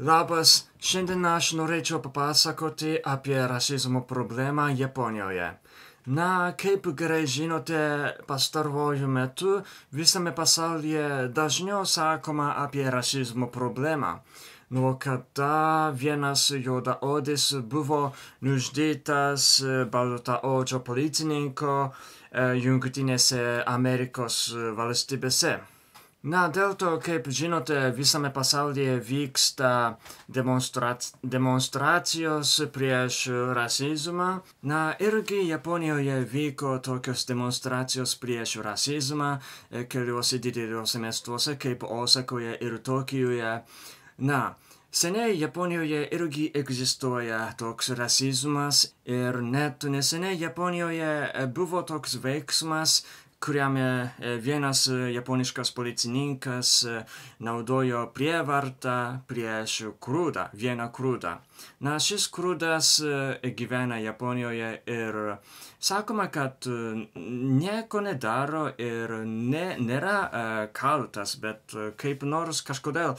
Labas, šiandien aš norėčiau papasakoti apie rasizmo problemą Japonijoje. Na, kaip gerai žinote, pastaruoju metu visame pasaulyje dažniau sakoma apie rasizmo problemą. Nuo kada vienas juodaodis buvo nužudytas baltaodžio policininko e, Jungtinėse Amerikos valstybėse. Na, dėl to, kaip žinote, visame pasaulyje vyksta demonstrac demonstracijos prieš rasizmą. Na, irgi Japonijoje vyko tokios demonstracijos prieš rasizmą e, keliuose dideliuose miestuose kaip Osakoje ir Tokijoje. Na, Seniai Japonijoje irgi egzistuoja toks rasizmas ir net neseniai Japonijoje e, buvo toks veiksmas, kuriame e, vienas e, japoniškas policininkas e, naudojo prievartą prieš krūdą, vieną krūdą. Na, šis krūdas gyvena Japonijoje ir sakoma, kad nieko nedaro ir ne, nėra kaltas, bet kaip nors kažkodėl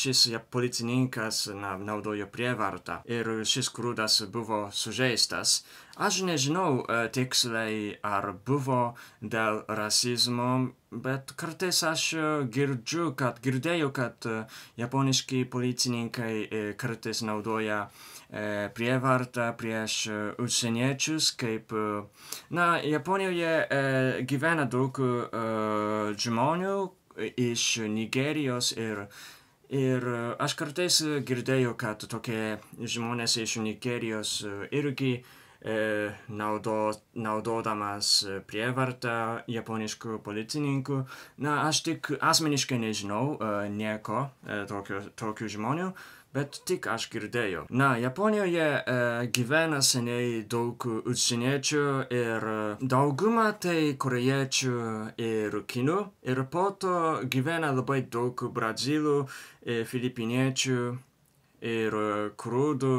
šis policininkas na, naudojo prievartą ir šis krūdas buvo sužeistas aš nežinau e, tiksliai ar buvo dėl rasizmo bet kartais aš e, girdžiu kad girdėjau kad e, japoniški policininkai kartais naudoja prievartą prieš užsieniečius kaip na japonijoje gyvena daug žmonių iš nigerijos ir Ir aš kartais girdėjau, kad tokie žmonės iš Nigerijos irgi uh, E, naudos, naudodamas e, prievartą japoniškų policininkų. Na, aš tik asmeniškai nežinau e, nieko tokių, tokių žmonių, bet tik aš girdėjau. Na, Japonijoje e, gyvena seniai daug užsieniečių ir dauguma tai korejiečių ir kinų. Ir po to gyvena labai daug brazilų, e, filipiniečių ir krūdų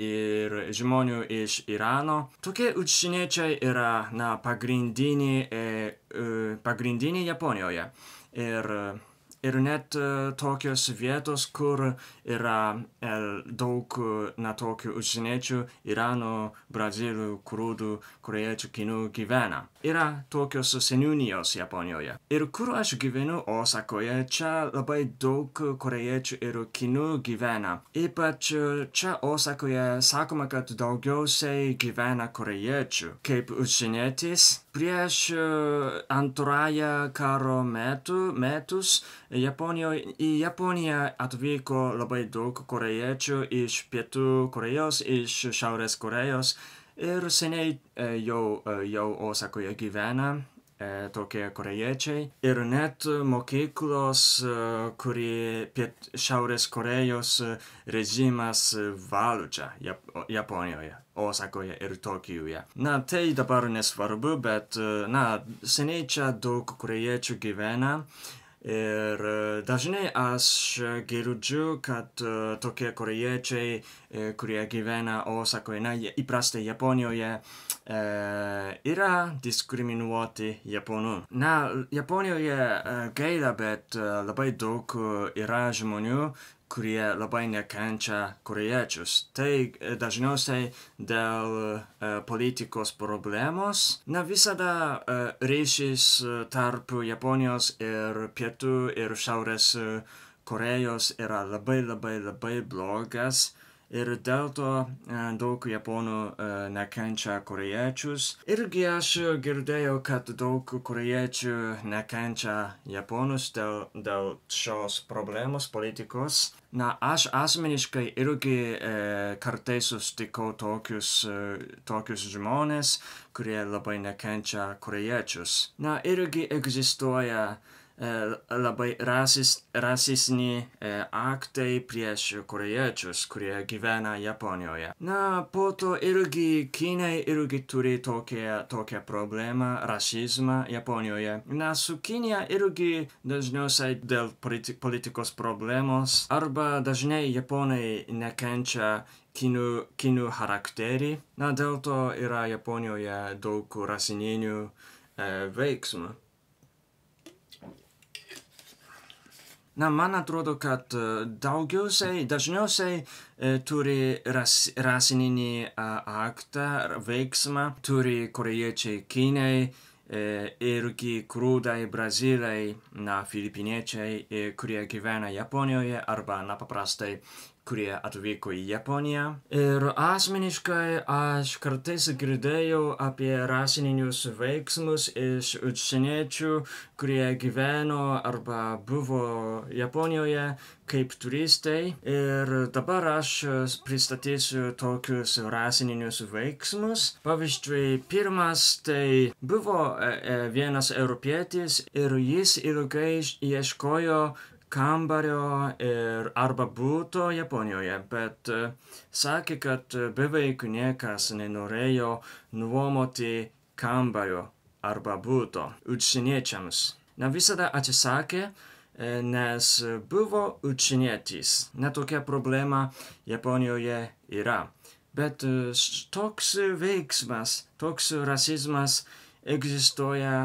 ir žmonių iš Irano. Tokie užsieniečiai yra na, pagrindiniai, e, e, pagrindiniai Japonijoje. Ir, ir net e, tokios vietos, kur yra e, daug na, tokių užsieniečių, Irano, Brazilų, Kurudų, Korejiečių, Kinų gyvena yra tokios seniūnijos Japonijoje. Ir kur aš gyvenu Osakoje, čia labai daug korejiečių ir kinų gyvena. Ypač e, čia Osakoje sakoma, kad daugiausiai gyvena korejiečių. Kaip užsienietis, prieš e, antrąją karo metų, metus Japonijoje, į Japoniją atvyko labai daug korejiečių iš Pietų Korejos, iš Šiaurės Korejos ir seniai e, jau e, jau osakoje gyvena e, tokie korėjiečiai ir net mokyklos kurį piet šiaurės korėjos režimas valdžia jap japonijoje osakoje ir tokijuje na tai dabar nesvarbu bet na seniai čia daug korėjiečių gyvena Ir e, dažnai aš e, girdžiu, kad e, tokie korejiečiai, kurie gyvena Osakoje, na, įprastai Japonijoje, e, yra diskriminuoti Japonų. Na, Japonijoje gaila, bet labai daug yra žmonių, kurie labai nekenčia korėjiečius. Tai e, dažniausiai dėl e, politikos problemos. Ne visada e, ryšys tarp Japonijos ir pietų ir šiaurės Korejos yra labai labai labai blogas ir dėl to e, daug japonų e, nekenčia korėjiečius. Irgi aš girdėjau, kad daug korėjiečių nekenčia japonus dėl, dėl šios problemos politikos. Na, aš asmeniškai irgi e, kartais sustikau tokius, e, tokius žmonės, kurie labai nekenčia korėjiečius. Na, irgi egzistuoja E, labai rasis, rasisni e, aktai prieš korejiečius, kurie gyvena Japonijoje. Na, po to irgi Kinai irgi turi tokią, tokią problemą, rasizmą Japonijoje. Na, su Kinija irgi dažniausiai dėl politi politikos problemos arba dažnai Japonai nekenčia kinų, kinų charakterį. Na, dėl to yra Japonijoje daug rasininių e, veiksmų. na man atrodo kad e, daugiausiai dažniausiai e, turi ras, rasininį e, aktą veiksmą turi korėjiečiai kinai irgi grūdai brazilai na filipiniečiai kurie gyvena japonijoje arba na paprastai kurie atvyko į Japoniją. Ir asmeniškai aš kartais girdėjau apie rasinius veiksmus iš užsieniečių, kurie gyveno arba buvo Japonijoje kaip turistai. Ir dabar aš pristatysiu tokius rasinius veiksmus. Pavyzdžiui, pirmas tai buvo e, e, vienas europietis ir jis ilgai ieškojo kambario ir arba būto Japonijoje, bet e, sakė, kad e, beveik niekas nenorėjo nuomoti kambario arba būto užsieniečiams. Na visada atsisakė, e, nes buvo užsienietis. Netokia problema Japonijoje yra. Bet toks veiksmas, toks rasizmas egzistuoja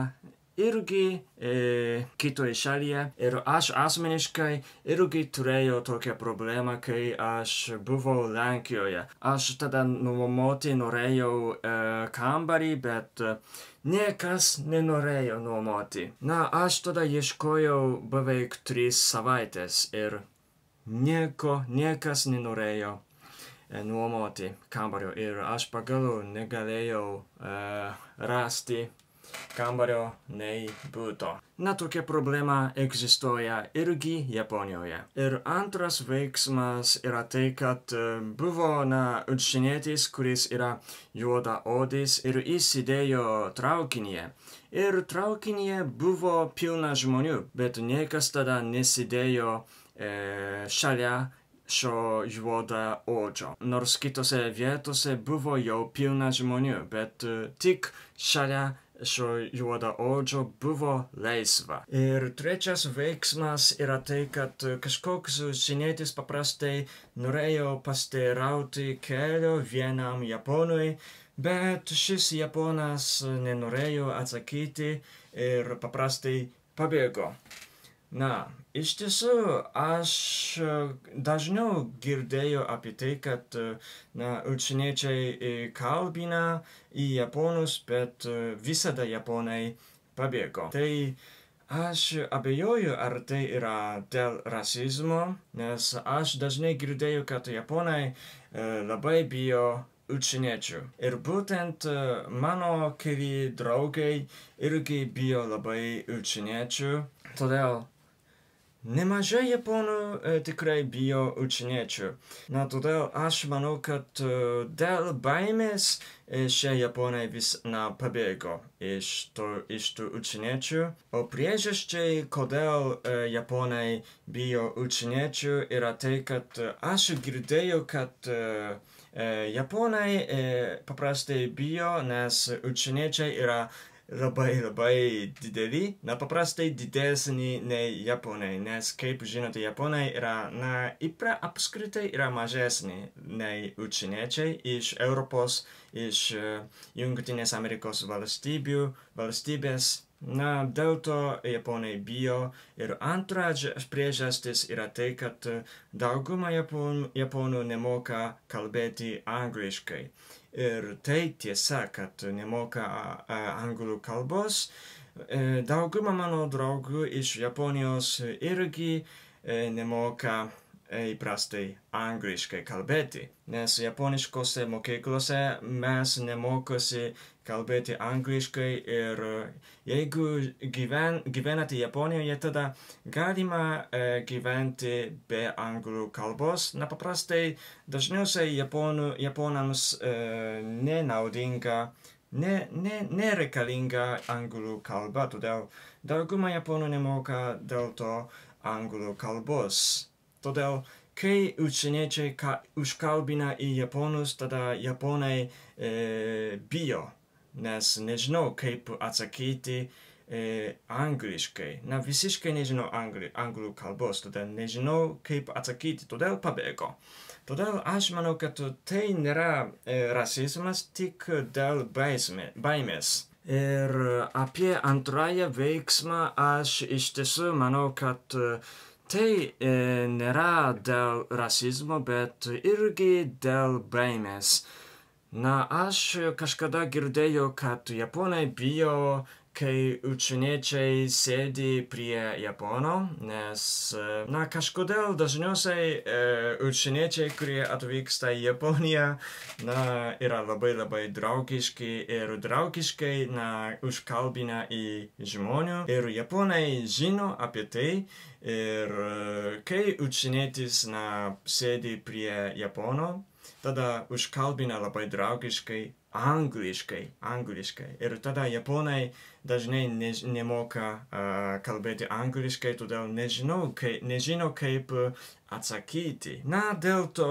irgi e, kitoje šalyje. Ir aš asmeniškai irgi turėjau tokią problemą, kai aš buvau Lenkijoje. Aš tada nuomoti norėjau e, kambarį, bet e, niekas nenorėjo nuomoti. Na, aš tada ieškojau beveik tris savaitės ir nieko, niekas nenorėjo e, nuomoti kambario ir aš pagaliau negalėjau uh, rasti kambario nei buto. Na tokia problema egzistuoja irgi Japonijoje. Ir antras veiksmas yra tai, kad e, buvo na užsienietis, kuris yra juodaodis ir jis įdėjo traukinyje. Ir traukinyje buvo pilna žmonių, bet niekas tada nesidėjo e, šalia šio juoda odžio. Nors kitose vietose buvo jau pilna žmonių, bet e, tik šalia šio juodaodžio buvo laisva. Ir trečias veiksmas yra tai, kad kažkoks užsienietis paprastai norėjo pasteirauti kelio vienam japonui, bet šis japonas nenorėjo atsakyti ir paprastai pabėgo. Na, iš tiesų aš e, dažniau girdėjau apie tai kad e, na užsieniečiai e, kalbina į japonus bet visada japonai pabėgo tai aš abejoju ar tai yra dėl rasizmo nes aš dažnai girdėjau kad japonai labai bijo užsieniečių. Ir būtent mano keli draugai irgi bijo labai užsieniečių, todėl nemažai japonų e, tikrai bijo užsieniečių. Na todėl aš manau, kad e, dėl baimės e, šie japonai vis na, pabėgo iš, to, iš tų užsieniečių. O priežasčiai, kodėl e, japonai bijo užsieniečių, yra tai, kad e, aš girdėjau, kad e, e Japonai e, paprastai bijo, nes užsieniečiai yra labai labai dideli, na paprastai didesni nei Japonai, nes kaip žinote, Japonai yra, na, įpra apskritai yra mažesni nei učiniečiai iš Europos, iš uh, Jungtinės Amerikos valstybių, valstybės. Na, dėl to Japonai bijo ir antra priežastis yra tai, kad e, dauguma Japon, Japonų nemoka kalbėti angliškai. Ir tai tiesa, kad nemoka anglų kalbos. E, dauguma mano draugų iš Japonijos irgi e, nemoka įprastai angliškai kalbėti, nes japoniškose mokyklose mes nemokosi kalbėti angliškai ir e, jeigu gyven, gyvenate Japonijoje, tada galima e, gyventi be anglų kalbos. Na paprastai dažniausiai Japonų, Japonams e, nenaudinga, ne, ne, nereikalinga anglų kalba, todėl dauguma Japonų nemoka dėl to anglų kalbos. Todėl, kai užsieniečiai užkalbina į japonus, tada japonai e, bijo, nes nežinau, kaip atsakyti e, angliškai. Na, visiškai nežinau angli, anglų kalbos, todėl nežinau, kaip atsakyti, todėl pabėgo. Todėl aš manau, kad tai nėra e, rasizmas tik dėl baisme, baimės. Ir apie antrąją veiksmą aš iš tiesų manau, kad e, tai e, nėra dėl rasizmo, bet irgi dėl baimės. Na, aš kažkada girdėjau, kad japonai bijo kai užsieniečiai sėdi prie japono, nes, e, na, kažkodėl dažniausiai e, užsieniečiai, kurie atvyksta į Japoniją, na, yra labai labai draugiški ir draugiškai, na, užkalbina į žmonių. Ir japonai žino apie tai ir e, kai užsienietis, na, sėdi prie japono, tada užkalbina labai draugiškai angliškai, angliškai. Ir tada japonai dažnai ne, nemoka uh, kalbėti angliškai, todėl nežinau, kaip, nežino kaip e, atsakyti. Na, dėl to,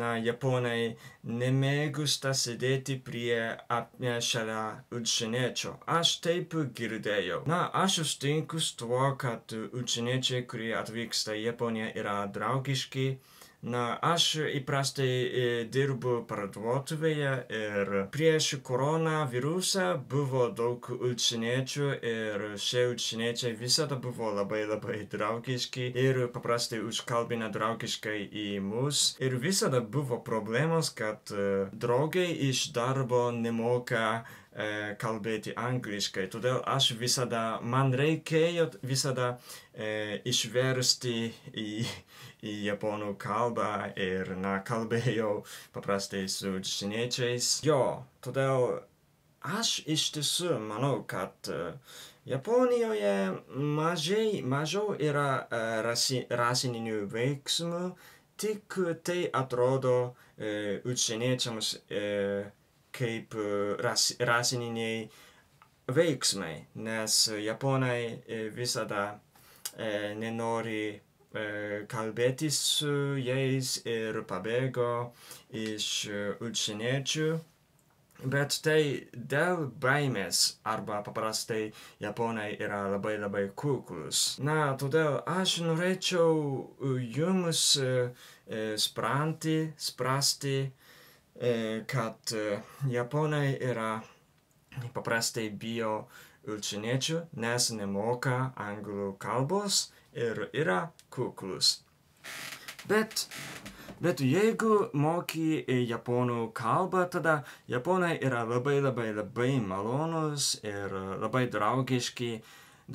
na, japonai nemėgusta sėdėti prie apne šalia užsieniečio. Aš taip girdėjau. Na, aš sutinku su tuo, kad užsieniečiai, kurie atvyksta į Japoniją, yra draugiški. Na, aš įprastai dirbu parduotuvėje ir prieš koronavirusą buvo daug užsieniečių ir šie užsieniečiai visada buvo labai labai draugiški ir paprastai užkalbina draugiškai į mus. Ir visada buvo problemos, kad e, draugai iš darbo nemoka e, kalbėti angliškai. Todėl aš visada, man reikėjo visada e, išversti į, į japonų kalbą ir na, kalbėjau paprastai su činiečiais. Jo, todėl aš iš tiesų manau, kad e, Japonijoje mažai, mažiau yra e, rasi, rasinių veiksmų, tik tai atrodo e, užsieniečiams e, kaip e, ras, rasininiai veiksmai, nes japonai e, visada e, nenori e, kalbėtis su jais ir pabėgo iš e, užsieniečių. Bet tai dėl baimės arba paprastai japonai yra labai labai kuklus. Na, todėl aš norėčiau jums e, spranti, sprasti, sprasti E, kad e, japonai yra paprastai bijo užsieniečių, nes nemoka anglų kalbos ir yra kuklus. Bet, bet jeigu moki japonų kalbą, tada japonai yra labai labai labai malonus ir labai draugiški,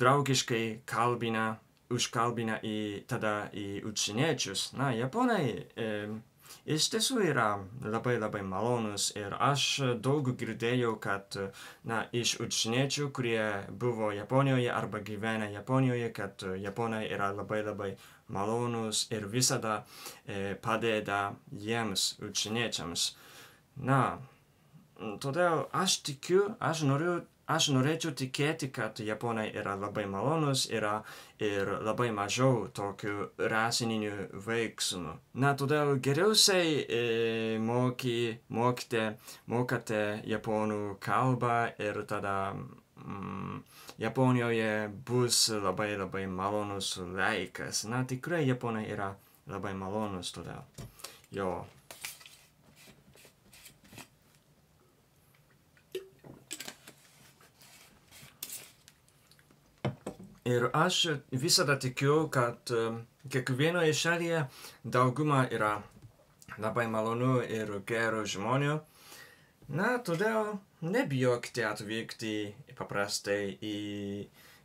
draugiškai kalbina, užkalbina į, tada į užsieniečius. Na, japonai e, iš tiesų yra labai labai malonus ir aš daug girdėjau, kad na, iš užsieniečių, kurie buvo Japonijoje arba gyvena Japonijoje, kad Japonai yra labai labai malonus ir visada e, padeda jiems užsieniečiams. Na, todėl aš tikiu, aš noriu Aš norėčiau tikėti, kad japonai yra labai malonus, yra ir labai mažiau tokių rasininių veiksmų. Na, todėl geriausiai e, moky, mokite, mokate japonų kalbą ir tada mm, Japonijoje bus labai labai malonus laikas. Na, tikrai japonai yra labai malonus todėl. Jo. Ir aš visada tikiu, kad kiekvienoje šalyje dauguma yra labai malonių ir gerų žmonių. Na, todėl nebijokite atvykti paprastai į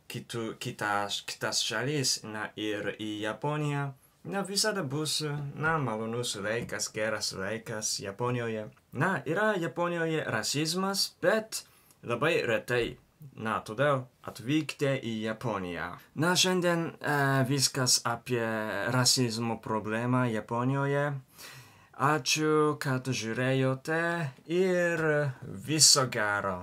kitų, kitas, kitas šalis, na ir į Japoniją. Na, visada bus, na, malonus laikas, geras laikas Japonijoje. Na, yra Japonijoje rasizmas, bet labai retai. Na, todėl atvykti į Japoniją. Na, šiandien e, eh, viskas apie rasizmo problemą Japonijoje. Ačiū, kad žiūrėjote ir viso gero.